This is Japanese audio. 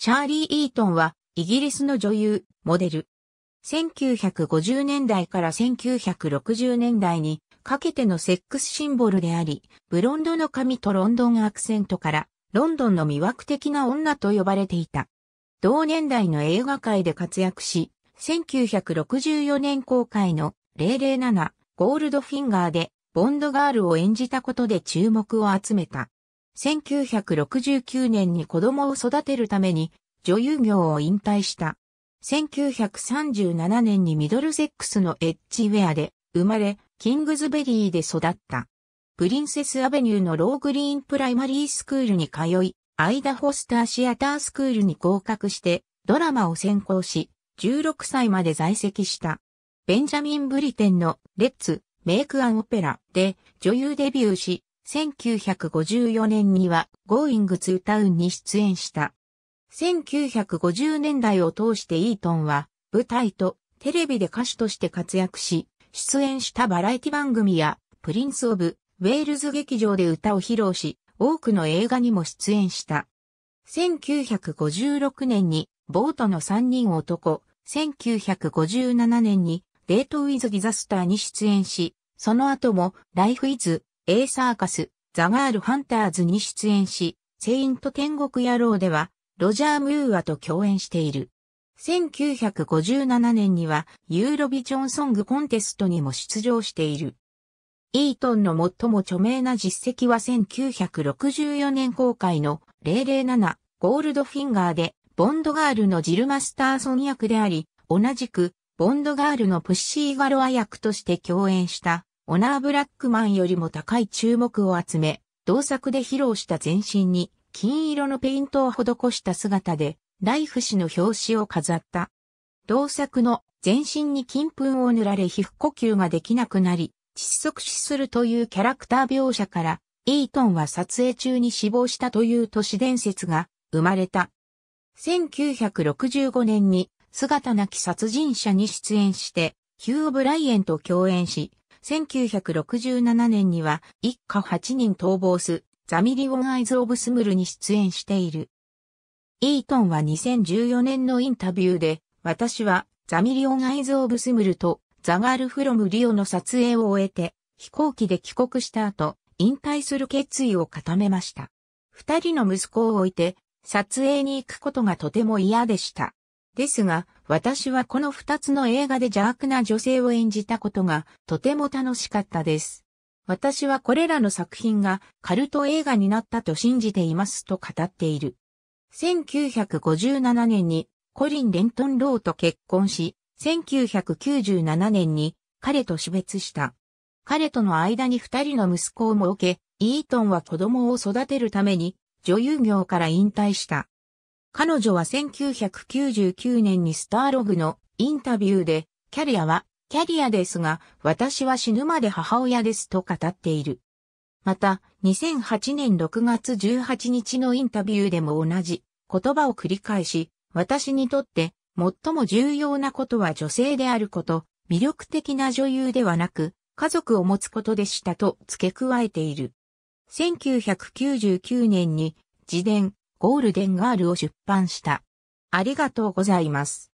シャーリー・イートンは、イギリスの女優、モデル。1950年代から1960年代にかけてのセックスシンボルであり、ブロンドの髪とロンドンアクセントから、ロンドンの魅惑的な女と呼ばれていた。同年代の映画界で活躍し、1964年公開の007ゴールドフィンガーでボンドガールを演じたことで注目を集めた。1969年に子供を育てるために女優業を引退した。1937年にミドルセックスのエッジウェアで生まれ、キングズベリーで育った。プリンセスアベニューのローグリーンプライマリースクールに通い、アイダホスターシアタースクールに合格して、ドラマを専攻し、16歳まで在籍した。ベンジャミン・ブリテンのレッツ・メイク・アン・オペラで女優デビューし、1954年には Going to Town に出演した。1950年代を通してイートンは舞台とテレビで歌手として活躍し、出演したバラエティ番組やプリンス・オブ・ウェールズ劇場で歌を披露し、多くの映画にも出演した。1956年にボートの3人男、1957年にデート・ウィズ・ギザスターに出演し、その後もライフ・イズ・ A サーカス、ザガールハンターズに出演し、セイント天国野郎では、ロジャー・ムーアと共演している。1957年には、ユーロビジョンソングコンテストにも出場している。イートンの最も著名な実績は1964年公開の007ゴールドフィンガーで、ボンドガールのジル・マスターソン役であり、同じく、ボンドガールのプッシー・ガロア役として共演したオナー・ブラックマンよりも高い注目を集め、同作で披露した全身に金色のペイントを施した姿で、ライフ氏の表紙を飾った。同作の全身に金粉を塗られ皮膚呼吸ができなくなり、窒息死するというキャラクター描写から、イートンは撮影中に死亡したという都市伝説が生まれた。1965年に姿なき殺人者に出演して、ヒュー・ブライエンと共演し、1967年には、一家8人逃亡す、ザミリオン・アイズ・オブ・スムルに出演している。イートンは2014年のインタビューで、私は、ザミリオン・アイズ・オブ・スムルと、ザガール・フロム・リオの撮影を終えて、飛行機で帰国した後、引退する決意を固めました。二人の息子を置いて、撮影に行くことがとても嫌でした。ですが、私はこの二つの映画で邪悪な女性を演じたことがとても楽しかったです。私はこれらの作品がカルト映画になったと信じていますと語っている。1957年にコリン・レントン・ローと結婚し、1997年に彼と死別した。彼との間に二人の息子を設け、イートンは子供を育てるために女優業から引退した。彼女は1999年にスターログのインタビューで、キャリアはキャリアですが、私は死ぬまで母親ですと語っている。また、2008年6月18日のインタビューでも同じ言葉を繰り返し、私にとって最も重要なことは女性であること、魅力的な女優ではなく、家族を持つことでしたと付け加えている。1999年に自伝、ゴールデンガールを出版した。ありがとうございます。